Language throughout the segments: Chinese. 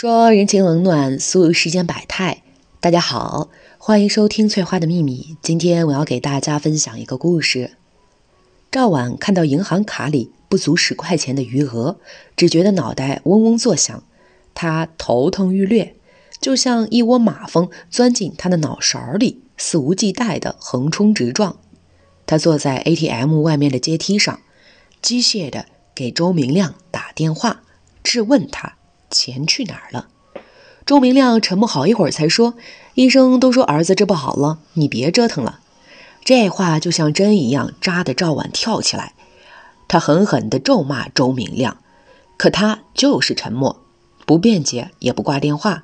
说人情冷暖，俗世间百态。大家好，欢迎收听《翠花的秘密》。今天我要给大家分享一个故事。赵婉看到银行卡里不足十块钱的余额，只觉得脑袋嗡嗡作响，他头痛欲裂，就像一窝马蜂钻进他的脑勺里，肆无忌惮地横冲直撞。他坐在 ATM 外面的阶梯上，机械地给周明亮打电话，质问他。钱去哪儿了？周明亮沉默好一会儿，才说：“医生都说儿子治不好了，你别折腾了。”这话就像针一样扎的赵婉跳起来。他狠狠的咒骂周明亮，可他就是沉默，不辩解，也不挂电话。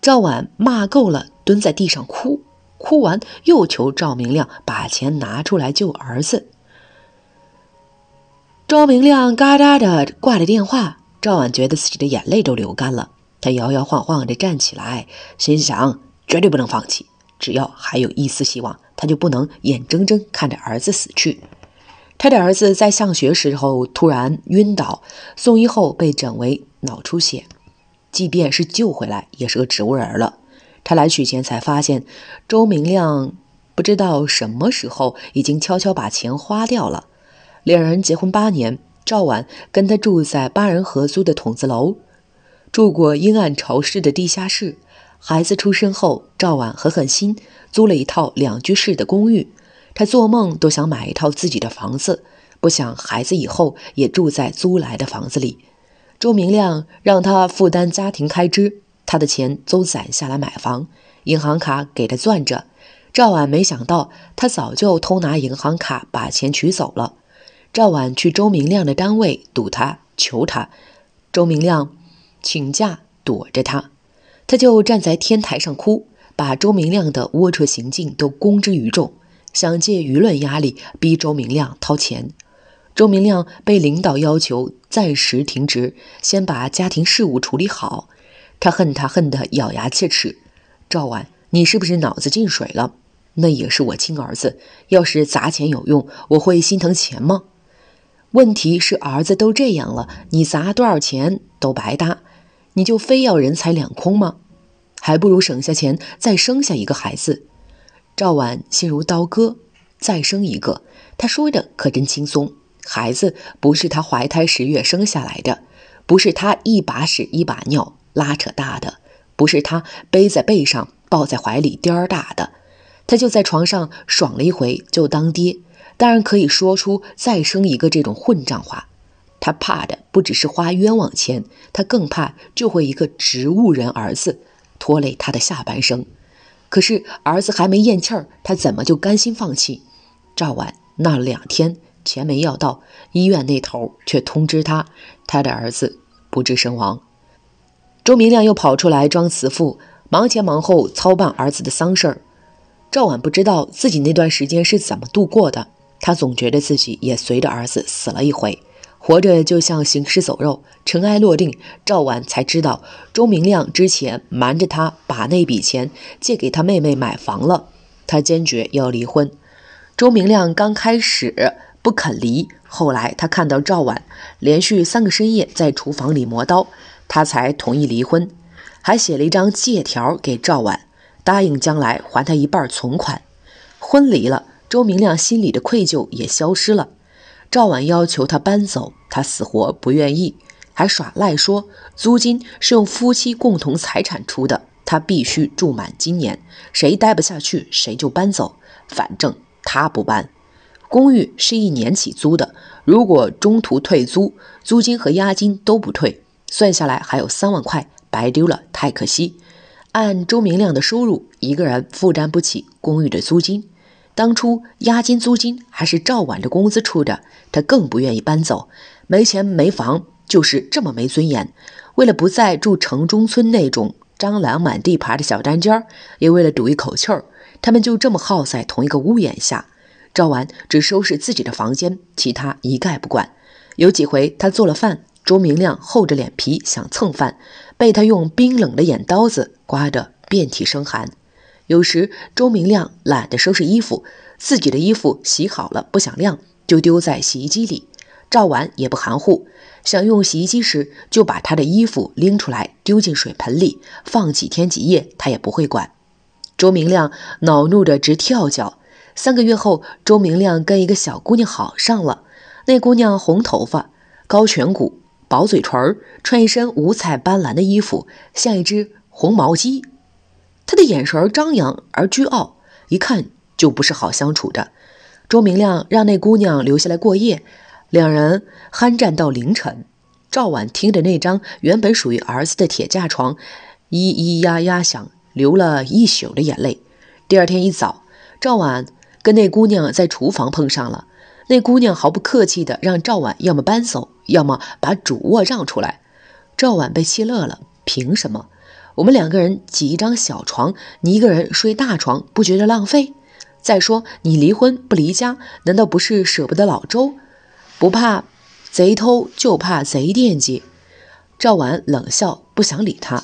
赵婉骂够了，蹲在地上哭，哭完又求赵明亮把钱拿出来救儿子。周明亮嘎哒的挂了电话。赵婉觉得自己的眼泪都流干了，她摇摇晃晃地站起来，心想：绝对不能放弃，只要还有一丝希望，她就不能眼睁睁看着儿子死去。他的儿子在上学时候突然晕倒，送医后被诊为脑出血，即便是救回来，也是个植物人了。他来取钱才发现，周明亮不知道什么时候已经悄悄把钱花掉了。两人结婚八年。赵婉跟他住在八人合租的筒子楼，住过阴暗潮湿的地下室。孩子出生后，赵婉狠狠心，租了一套两居室的公寓。他做梦都想买一套自己的房子，不想孩子以后也住在租来的房子里。周明亮让他负担家庭开支，他的钱都攒下来买房，银行卡给他攥着。赵婉没想到，他早就偷拿银行卡把钱取走了。赵婉去周明亮的单位堵他求他，周明亮请假躲着他，他就站在天台上哭，把周明亮的龌龊行径都公之于众，想借舆论压力逼周明亮掏钱。周明亮被领导要求暂时停职，先把家庭事务处理好。他恨他恨得咬牙切齿。赵婉，你是不是脑子进水了？那也是我亲儿子，要是砸钱有用，我会心疼钱吗？问题是儿子都这样了，你砸多少钱都白搭，你就非要人财两空吗？还不如省下钱再生下一个孩子。赵婉心如刀割，再生一个，她说的可真轻松。孩子不是她怀胎十月生下来的，不是她一把屎一把尿拉扯大的，不是她背在背上抱在怀里颠儿大的，她就在床上爽了一回就当爹。当然可以说出再生一个这种混账话，他怕的不只是花冤枉钱，他更怕就会一个植物人儿子拖累他的下半生。可是儿子还没咽气儿，他怎么就甘心放弃？赵婉闹了两天，钱没要到，医院那头却通知他，他的儿子不治身亡。周明亮又跑出来装慈父，忙前忙后操办儿子的丧事儿。赵婉不知道自己那段时间是怎么度过的。他总觉得自己也随着儿子死了一回，活着就像行尸走肉。尘埃落定，赵婉才知道周明亮之前瞒着他把那笔钱借给他妹妹买房了。他坚决要离婚。周明亮刚开始不肯离，后来他看到赵婉连续三个深夜在厨房里磨刀，他才同意离婚，还写了一张借条给赵婉，答应将来还他一半存款。婚离了。周明亮心里的愧疚也消失了。赵婉要求他搬走，他死活不愿意，还耍赖说租金是用夫妻共同财产出的，他必须住满今年。谁待不下去，谁就搬走。反正他不搬，公寓是一年起租的，如果中途退租，租金和押金都不退。算下来还有三万块白丢了，太可惜。按周明亮的收入，一个人负担不起公寓的租金。当初押金、租金还是赵婉的工资出的，他更不愿意搬走。没钱没房，就是这么没尊严。为了不再住城中村那种蟑螂满地爬的小单间儿，也为了赌一口气儿，他们就这么耗在同一个屋檐下。赵婉只收拾自己的房间，其他一概不管。有几回他做了饭，周明亮厚着脸皮想蹭饭，被他用冰冷的眼刀子刮得遍体生寒。有时周明亮懒得收拾衣服，自己的衣服洗好了不想晾，就丢在洗衣机里。照完也不含糊，想用洗衣机时就把他的衣服拎出来丢进水盆里，放几天几夜他也不会管。周明亮恼怒的直跳脚。三个月后，周明亮跟一个小姑娘好上了。那姑娘红头发，高颧骨，薄嘴唇儿，穿一身五彩斑斓的衣服，像一只红毛鸡。他的眼神张扬而倨傲，一看就不是好相处的。周明亮让那姑娘留下来过夜，两人酣战到凌晨。赵婉听着那张原本属于儿子的铁架床，咿咿呀呀响，流了一宿的眼泪。第二天一早，赵婉跟那姑娘在厨房碰上了，那姑娘毫不客气地让赵婉要么搬走，要么把主卧让出来。赵婉被气乐了，凭什么？我们两个人挤一张小床，你一个人睡大床，不觉得浪费？再说你离婚不离家，难道不是舍不得老周？不怕贼偷，就怕贼惦记。赵婉冷笑，不想理他。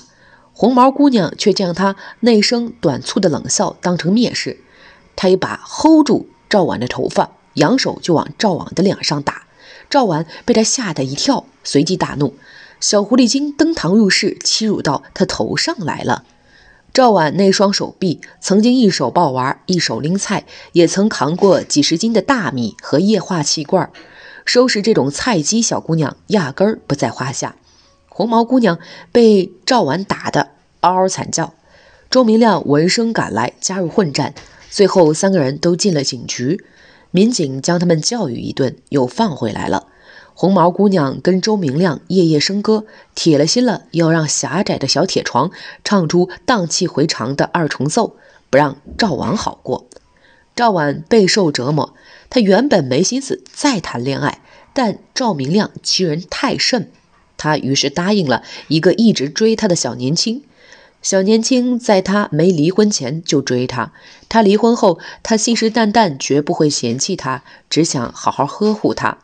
红毛姑娘却将他那声短促的冷笑当成蔑视，她一把 hold 住赵婉的头发，扬手就往赵婉的脸上打。赵婉被他吓得一跳，随即大怒。小狐狸精登堂入室，欺辱到他头上来了。赵婉那双手臂，曾经一手抱娃，一手拎菜，也曾扛过几十斤的大米和液化气罐，收拾这种菜鸡小姑娘，压根儿不在话下。红毛姑娘被赵婉打的嗷嗷惨叫，周明亮闻声赶来，加入混战，最后三个人都进了警局，民警将他们教育一顿，又放回来了。红毛姑娘跟周明亮夜夜笙歌，铁了心了要让狭窄的小铁床唱出荡气回肠的二重奏，不让赵婉好过。赵婉备受折磨，她原本没心思再谈恋爱，但赵明亮欺人太甚，他于是答应了一个一直追她的小年轻。小年轻在他没离婚前就追他，他离婚后，他信誓旦旦绝不会嫌弃她，只想好好呵护她。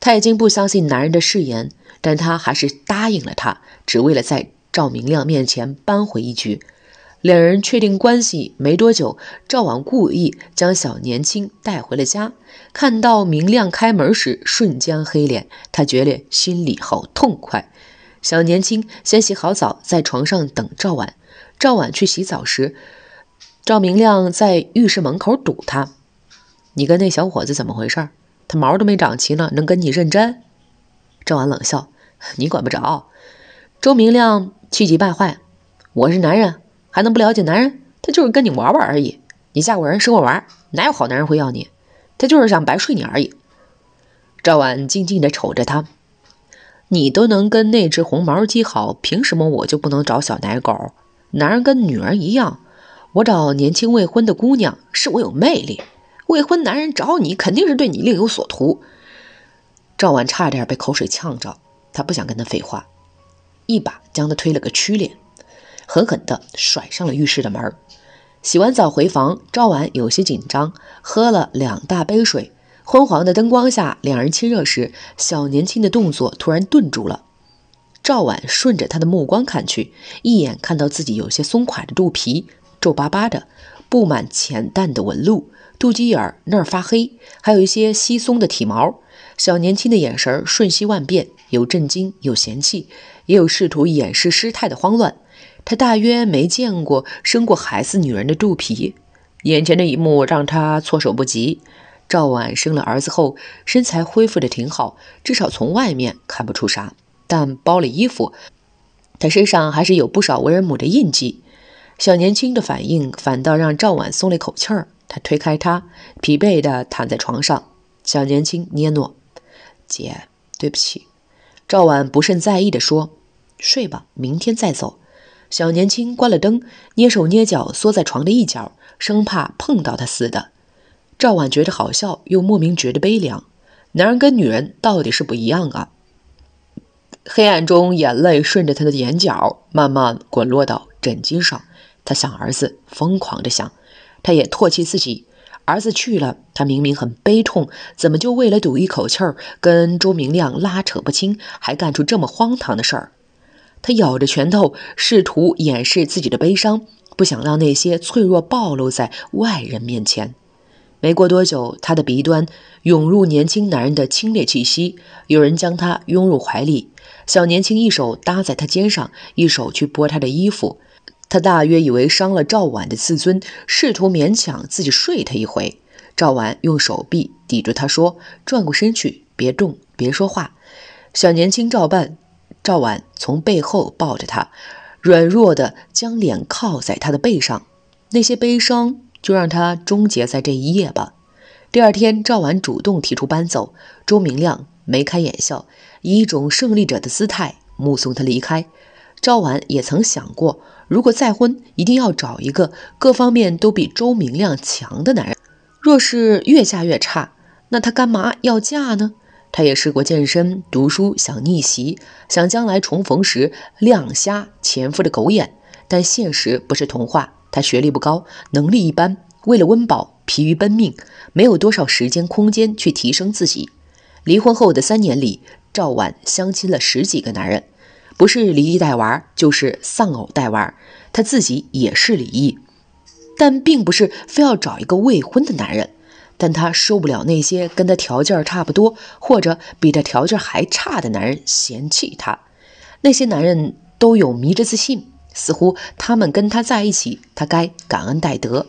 他已经不相信男人的誓言，但他还是答应了他，只为了在赵明亮面前扳回一局。两人确定关系没多久，赵婉故意将小年轻带回了家。看到明亮开门时，瞬间黑脸，他觉得心里好痛快。小年轻先洗好澡，在床上等赵婉。赵婉去洗澡时，赵明亮在浴室门口堵他：“你跟那小伙子怎么回事？”他毛都没长齐呢，能跟你认真？赵婉冷笑：“你管不着。”周明亮气急败坏：“我是男人，还能不了解男人？他就是跟你玩玩而已。你嫁过人，生过娃，哪有好男人会要你？他就是想白睡你而已。”赵婉静静地瞅着他：“你都能跟那只红毛鸡好，凭什么我就不能找小奶狗？男人跟女人一样，我找年轻未婚的姑娘，是我有魅力。”未婚男人找你，肯定是对你另有所图。赵婉差点被口水呛着，他不想跟他废话，一把将他推了个屈脸，狠狠的甩上了浴室的门。洗完澡回房，赵婉有些紧张，喝了两大杯水。昏黄的灯光下，两人亲热时，小年轻的动作突然顿住了。赵婉顺着他的目光看去，一眼看到自己有些松垮的肚皮，皱巴巴的，布满浅淡的纹路。肚脐眼那儿发黑，还有一些稀松的体毛。小年轻的眼神瞬息万变，有震惊，有嫌弃，也有试图掩饰失态的慌乱。他大约没见过生过孩子女人的肚皮，眼前的一幕让他措手不及。赵婉生了儿子后，身材恢复的挺好，至少从外面看不出啥。但包了衣服，她身上还是有不少为人母的印记。小年轻的反应反倒让赵婉松了一口气儿。他推开他，疲惫地躺在床上。小年轻捏诺：“姐，对不起。”赵婉不甚在意地说：“睡吧，明天再走。”小年轻关了灯，捏手捏脚缩在床的一角，生怕碰到他似的。赵婉觉得好笑，又莫名觉得悲凉。男人跟女人到底是不一样啊！黑暗中，眼泪顺着他的眼角慢慢滚落到枕巾上。他想儿子，疯狂地想。他也唾弃自己，儿子去了，他明明很悲痛，怎么就为了赌一口气儿，跟周明亮拉扯不清，还干出这么荒唐的事儿？他咬着拳头，试图掩饰自己的悲伤，不想让那些脆弱暴露在外人面前。没过多久，他的鼻端涌入年轻男人的清冽气息，有人将他拥入怀里，小年轻一手搭在他肩上，一手去剥他的衣服。他大约以为伤了赵婉的自尊，试图勉强自己睡他一回。赵婉用手臂抵住他说：“转过身去，别动，别说话。”小年轻照办。赵婉从背后抱着他，软弱地将脸靠在他的背上。那些悲伤就让他终结在这一夜吧。第二天，赵婉主动提出搬走，周明亮眉开眼笑，以一种胜利者的姿态目送他离开。赵婉也曾想过，如果再婚，一定要找一个各方面都比周明亮强的男人。若是越嫁越差，那她干嘛要嫁呢？她也试过健身、读书，想逆袭，想将来重逢时亮瞎前夫的狗眼。但现实不是童话，她学历不高，能力一般，为了温饱疲于奔命，没有多少时间空间去提升自己。离婚后的三年里，赵婉相亲了十几个男人。不是离异带娃，就是丧偶带娃。她自己也是离异，但并不是非要找一个未婚的男人。但她受不了那些跟她条件差不多，或者比她条件还差的男人嫌弃她。那些男人都有迷之自信，似乎他们跟她在一起，她该感恩戴德。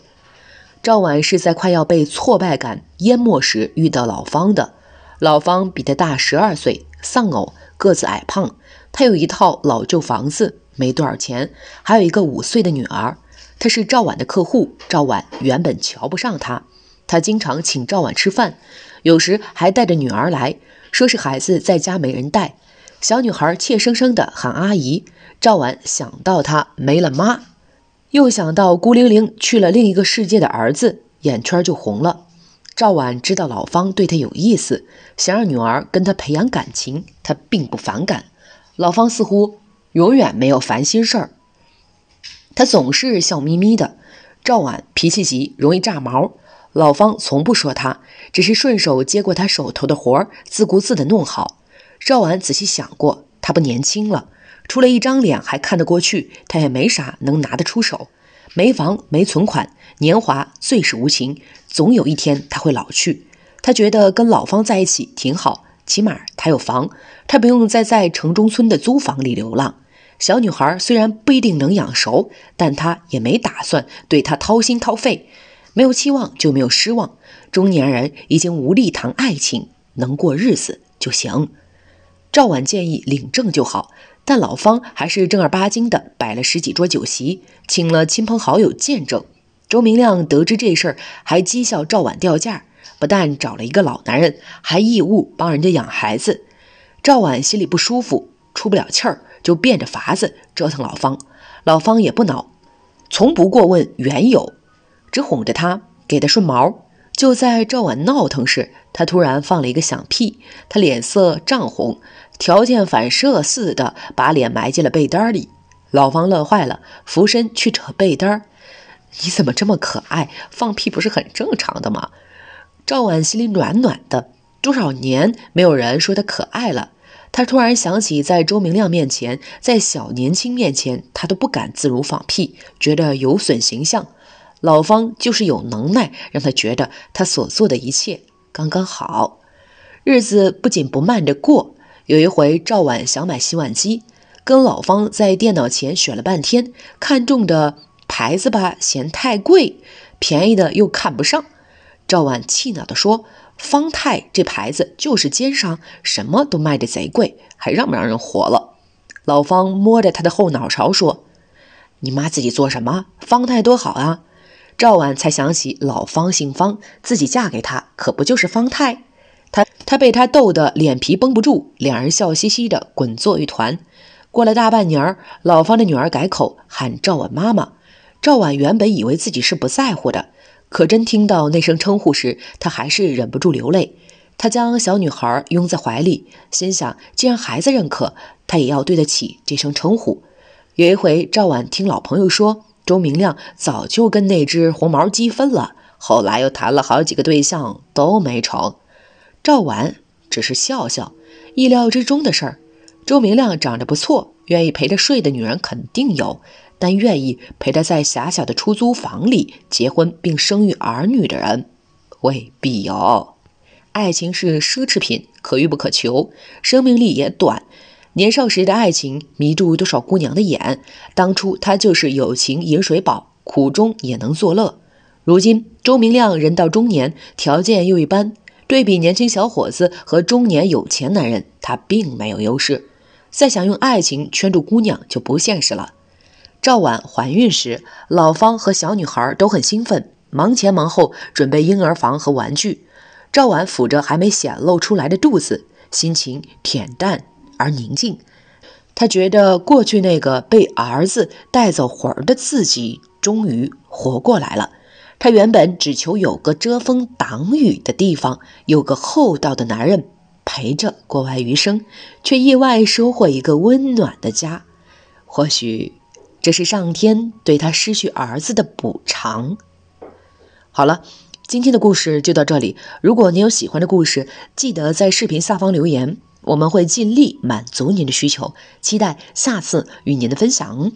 赵婉是在快要被挫败感淹没时遇到老方的。老方比她大十二岁，丧偶，个子矮胖。他有一套老旧房子，没多少钱，还有一个五岁的女儿。他是赵婉的客户，赵婉原本瞧不上他，他经常请赵婉吃饭，有时还带着女儿来，说是孩子在家没人带。小女孩怯生生地喊阿姨，赵婉想到她没了妈，又想到孤零零去了另一个世界的儿子，眼圈就红了。赵婉知道老方对她有意思，想让女儿跟他培养感情，她并不反感。老方似乎永远没有烦心事儿，他总是笑眯眯的。赵婉脾气急，容易炸毛，老方从不说他，只是顺手接过他手头的活儿，自顾自的弄好。赵婉仔细想过，他不年轻了，除了一张脸还看得过去，他也没啥能拿得出手。没房，没存款，年华最是无情，总有一天他会老去。他觉得跟老方在一起挺好。起码他有房，他不用再在城中村的租房里流浪。小女孩虽然不一定能养熟，但他也没打算对她掏心掏肺。没有期望就没有失望。中年人已经无力谈爱情，能过日子就行。赵婉建议领证就好，但老方还是正儿八经的摆了十几桌酒席，请了亲朋好友见证。周明亮得知这事儿，还讥笑赵婉掉价。不但找了一个老男人，还义务帮人家养孩子，赵婉心里不舒服，出不了气儿，就变着法子折腾老方。老方也不恼，从不过问缘由，只哄着他，给他顺毛。就在赵婉闹腾时，他突然放了一个响屁，他脸色涨红，条件反射似的把脸埋进了被单里。老方乐坏了，俯身去扯被单儿：“你怎么这么可爱？放屁不是很正常的吗？”赵婉心里暖暖的，多少年没有人说她可爱了。她突然想起，在周明亮面前，在小年轻面前，她都不敢自如放屁，觉得有损形象。老方就是有能耐，让她觉得她所做的一切刚刚好。日子不紧不慢的过。有一回，赵婉想买洗碗机，跟老方在电脑前选了半天，看中的牌子吧嫌太贵，便宜的又看不上。赵婉气恼地说：“方太这牌子就是奸商，什么都卖的贼贵，还让不让人活了？”老方摸着他的后脑勺说：“你妈自己做什么？方太多好啊！”赵婉才想起老方姓方，自己嫁给他可不就是方太？他他被他逗得脸皮绷不住，两人笑嘻嘻的滚作一团。过了大半年儿，老方的女儿改口喊赵婉妈妈。赵婉原本以为自己是不在乎的。可真听到那声称呼时，他还是忍不住流泪。他将小女孩拥在怀里，心想：既然孩子认可，他也要对得起这声称呼。有一回，赵婉听老朋友说，周明亮早就跟那只红毛鸡分了，后来又谈了好几个对象都没成。赵婉只是笑笑，意料之中的事儿。周明亮长得不错，愿意陪着睡的女人肯定有。但愿意陪他在狭小的出租房里结婚并生育儿女的人，未必有。爱情是奢侈品，可遇不可求，生命力也短。年少时的爱情迷住多少姑娘的眼？当初他就是有情饮水饱，苦中也能作乐。如今周明亮人到中年，条件又一般，对比年轻小伙子和中年有钱男人，他并没有优势。再想用爱情圈住姑娘就不现实了。赵婉怀孕时，老方和小女孩都很兴奋，忙前忙后准备婴儿房和玩具。赵婉抚着还没显露出来的肚子，心情恬淡而宁静。她觉得过去那个被儿子带走魂儿的自己，终于活过来了。她原本只求有个遮风挡雨的地方，有个厚道的男人陪着过完余生，却意外收获一个温暖的家。或许。这是上天对他失去儿子的补偿。好了，今天的故事就到这里。如果您有喜欢的故事，记得在视频下方留言，我们会尽力满足您的需求。期待下次与您的分享。